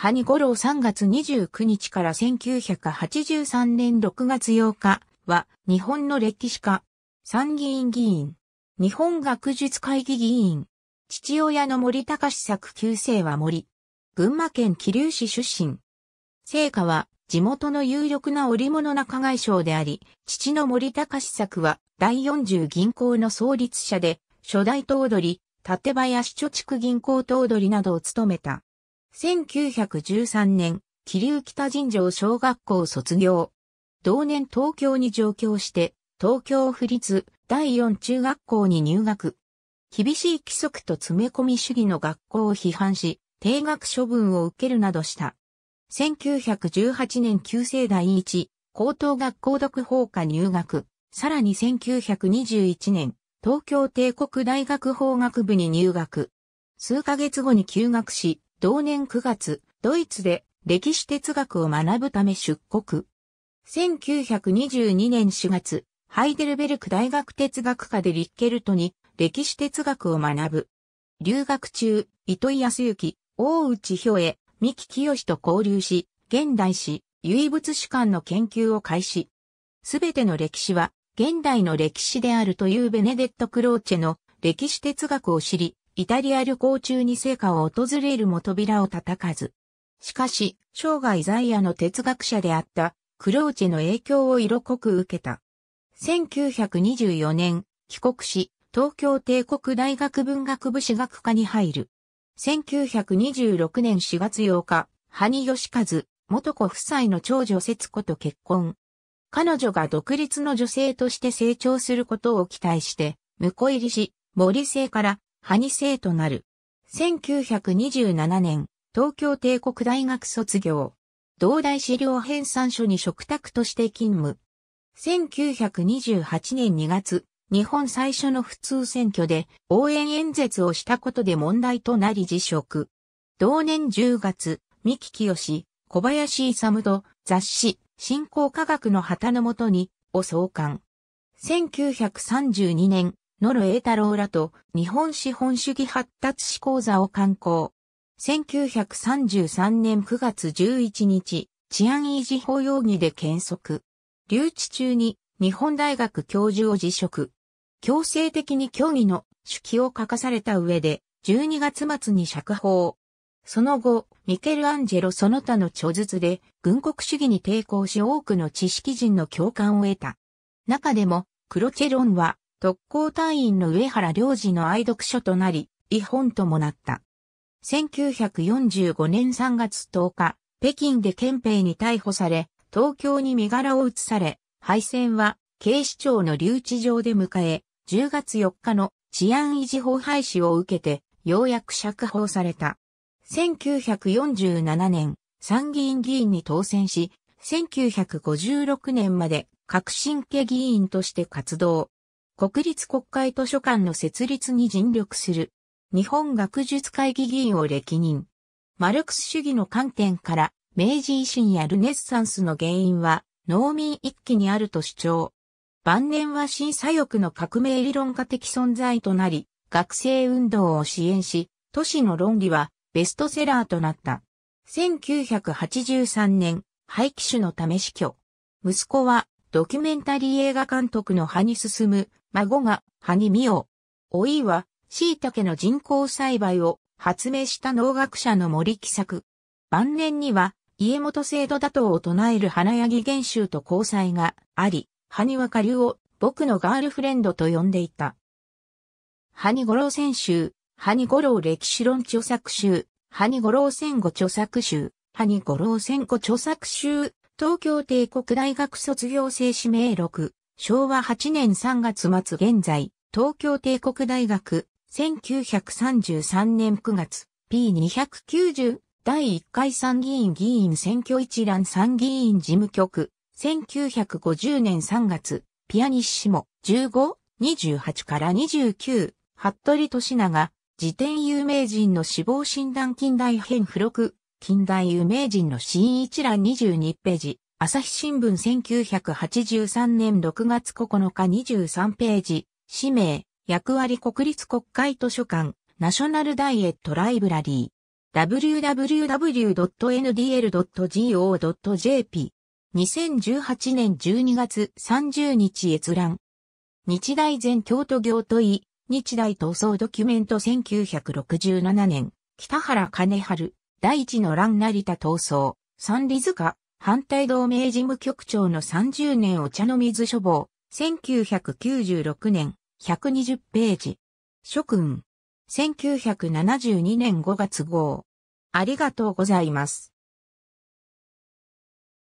ハニ五郎3月29日から1983年6月8日は日本の歴史家、参議院議員、日本学術会議議員、父親の森高作旧姓は森、群馬県桐生市出身。成果は地元の有力な織物仲外商であり、父の森高作は第40銀行の創立者で、初代頭取、立林貯蓄銀行頭取などを務めた。1913年、桐生北尋常小学校卒業。同年東京に上京して、東京府立第四中学校に入学。厳しい規則と詰め込み主義の学校を批判し、定額処分を受けるなどした。1918年旧制第一、高等学校読法科入学。さらに1921年、東京帝国大学法学部に入学。数ヶ月後に休学し、同年9月、ドイツで歴史哲学を学ぶため出国。1922年4月、ハイデルベルク大学哲学科でリッケルトに歴史哲学を学ぶ。留学中、糸井康之、大内兵衛、三木清と交流し、現代史、唯物史観の研究を開始。すべての歴史は現代の歴史であるというベネデット・クローチェの歴史哲学を知り、イタリア旅行中に成果を訪れるも扉を叩かず。しかし、生涯在野の哲学者であったクローチェの影響を色濃く受けた。1924年、帰国し、東京帝国大学文学部史学科に入る。1926年4月8日、羽生義和、元子夫妻の長女節子と結婚。彼女が独立の女性として成長することを期待して、婿入りし、森生からハニ生となる。1927年、東京帝国大学卒業。同大資料編纂所に嘱託として勤務。1928年2月、日本最初の普通選挙で応援演説をしたことで問題となり辞職。同年10月、三木清、小林勇と雑誌、新興科学の旗のもとに、を創刊。1932年、野呂栄太郎らと日本資本主義発達史講座を刊行。1933年9月11日、治安維持法容疑で検索。留置中に日本大学教授を辞職。強制的に虚偽の手記を書かされた上で、12月末に釈放。その後、ミケル・アンジェロその他の著述で、軍国主義に抵抗し多くの知識人の共感を得た。中でも、クロチェロンは、特攻隊員の上原良二の愛読書となり、違本ともなった。1945年3月10日、北京で憲兵に逮捕され、東京に身柄を移され、敗戦は警視庁の留置場で迎え、10月4日の治安維持法廃止を受けて、ようやく釈放された。1947年、参議院議員に当選し、1956年まで革新家議員として活動。国立国会図書館の設立に尽力する。日本学術会議議員を歴任。マルクス主義の観点から、明治維新やルネッサンスの原因は、農民一揆にあると主張。晩年は新左翼の革命理論家的存在となり、学生運動を支援し、都市の論理はベストセラーとなった。1983年、廃棄種のため死去。息子はドキュメンタリー映画監督の葉に進む、孫が葉に見よ。う。おいは、椎茸の人工栽培を発明した農学者の森木作。晩年には、家元制度打倒を唱える花柳元州と交際があり、葉には下流を僕のガールフレンドと呼んでいた。葉に五郎選手、葉に五郎歴史論著作集、葉に五郎戦後著作集、葉に五郎戦後著作集、東京帝国大学卒業生指名録、昭和8年3月末現在、東京帝国大学、1933年9月、P290、第1回参議院議員選挙一覧参議院事務局、1950年3月、ピアニッシモ、15、28から29、服部利長、辞典有名人の死亡診断近代編付録、近代有名人の死因一覧22ページ、朝日新聞1983年6月9日23ページ、氏名、役割国立国会図書館、ナショナルダイエットライブラリー、www.ndl.go.jp、2018年12月30日閲覧、日大全京都行都医、日大闘争ドキュメント1967年、北原金春、第一の乱成田闘争、三里塚、反対同盟事務局長の30年お茶の水処房、1996年、120ページ。諸君、1972年5月号。ありがとうございます。